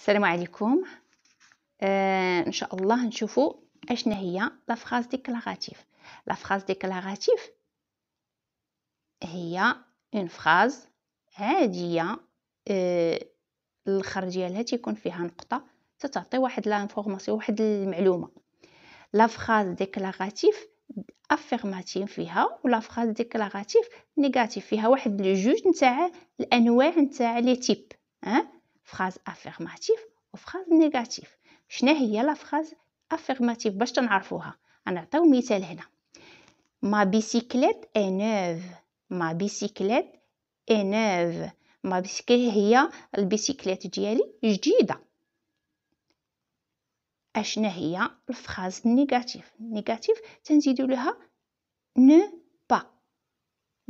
السلام عليكم آه ان شاء الله نشوفوا اشنا هي لا فراز ديكلاراتيف لا فراز ديكلاراتيف هي اون فراز عاديه آه ديالها تيكون فيها نقطه تتعطي واحد لا انفورماسيون واحد المعلومه لا فراز ديكلاراتيف افيرماتيف فيها ولا فراز ديكلاراتيف نيجاتيف فيها واحد لو جوج نتاع الانواع نتاع لي تيب ها أه؟ فراز افيرماتيف وفراز نيجاتيف شنو هي لا فراز افيرماتيف باش تنعرفوها غنعطيو مثال هنا ما بيسيكليت اي نوف ما بيسيكليت اي نوف ما بيسيكليت هي البيسيكليت ديالي جديده اشنا هي الفراز نيجاتيف نيجاتيف تنزيدو لها نو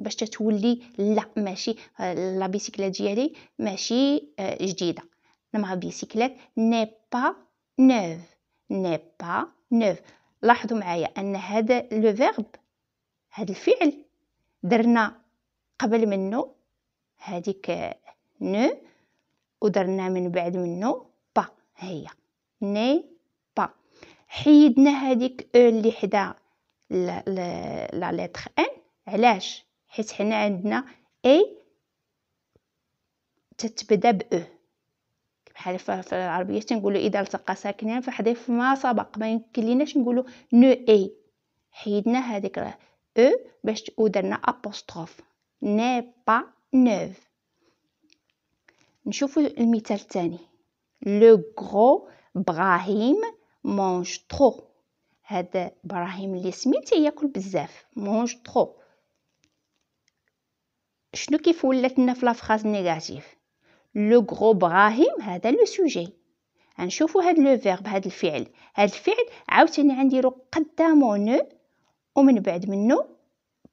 باش تتولي لا ماشي لا بيسيكلات ديالي ماشي آه، جديده ما بيسيكلات ني با نوف ني با نوف لاحظوا معايا ان هذا لو فيرب هذا الفعل درنا قبل منه هذيك نو ودرنا من بعد منه با هي ني با حيدنا هذيك او اللي حدا لا لتر ان علاش حيت حنا عندنا اي تتبدا ب او e. بحال في العربيه تنقولوا اذا التقى ساكنين فحذف ما سبق ما يمكن ليناش نقولوا نو اي حيدنا هذيك راه e او باش ودرنا ابوستروف ني با نوف نشوفوا المثال الثاني لو غرو ابراهيم مونج ترو هذا ابراهيم اللي سميت ياكل بزاف مونج ترو شنو كيف ولات لنا في لافراز نيجاتيف لو غرو ابراهيم هذا لو سوجي غنشوفوا هاد لو فيرب هاد الفعل هاد الفعل عاوتاني غنديرو قدامو نو ومن بعد منو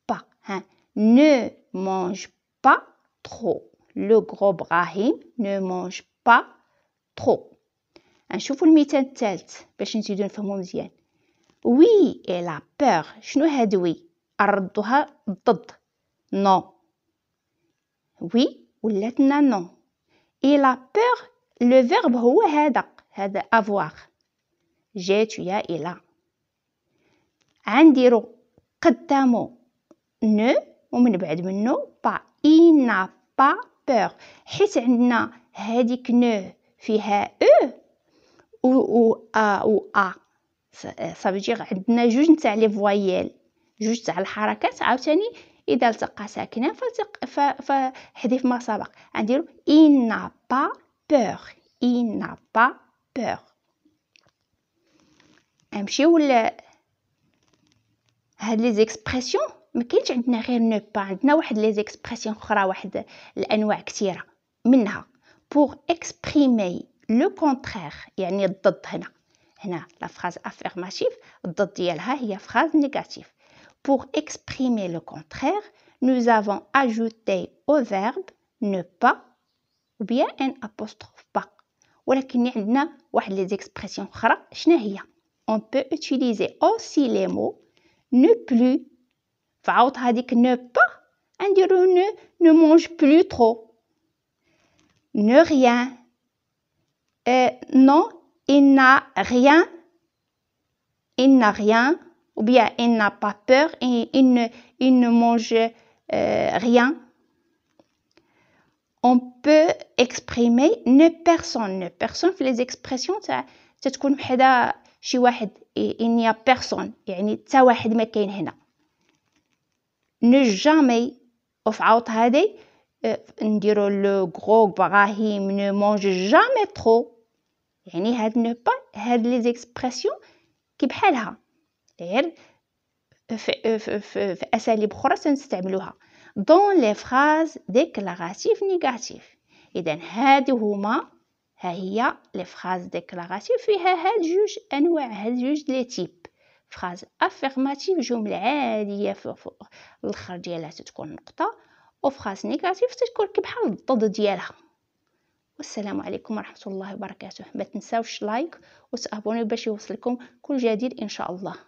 با ها نو مونج با ترو لو غرو ابراهيم نو مونج با ترو غنشوفوا المثال الثالث باش نزيدو نفهمو مزيان وي اي لا بور شنو هاد وي ردوها ضد نو وي ولاتنا نو اي لا بور لو فيرب هو هذا هذا افواغ j'ai يا الى عندي رو عنديرو قدامو نو ومن بعد منو با اي نا با بور حيت عندنا هذيك نو فيها او e، و و ا و ا صافي عندنا جوج نتاع لي فوايل جوج تاع الحركات عاوتاني إذا التقى ساكنا فالتق فحذف ما سبق غنديرو il با pas peur با n'a pas peur نمشيو ل هاد لي زيكسبرسيون ما كاينش عندنا غير نو با عندنا واحد لي زيكسبرسيون اخرى واحد الانواع كثيره منها بور اكسبريمي لو كونترير يعني الضد هنا هنا لا فراز افيرماتيف الضد ديالها هي فراز نيجاتيف Pour exprimer le contraire, nous avons ajouté au verbe ne pas ou bien un apostrophe pas. les expressions On peut utiliser aussi les mots ne plus Faut هذيك ne pas On ne ne mange plus trop ne rien euh, non il n'a rien il n'a rien ou bien il n'a pas peur et il ne, mange euh, rien. On peut exprimer ne personne. Ne personne, les expressions, ça, ça a بحدا il n'y a personne يعني واحد ne jamais اوف out هادي نديرو le gros براهيم ne mange jamais trop يعني هاد ne pas هاد لي expressions كي بحالها غير في, في, في, في اساليب اخرى سنستعملوها دون لي فراز ديكلاراتيف نيجاتيف اذا هادو هما ها هي لي فراز ديكلاراتيف فيها هاد جوج انواع هاد جوج لي تيب فراز افيرماتيف جمله عاديه في الاخر ديالها تتكون نقطه وفراز نيجاتيف تتكون كبحال الضد ديالها والسلام عليكم ورحمه الله وبركاته ما تنساوش لايك وتابوني باش يوصلكم كل جديد ان شاء الله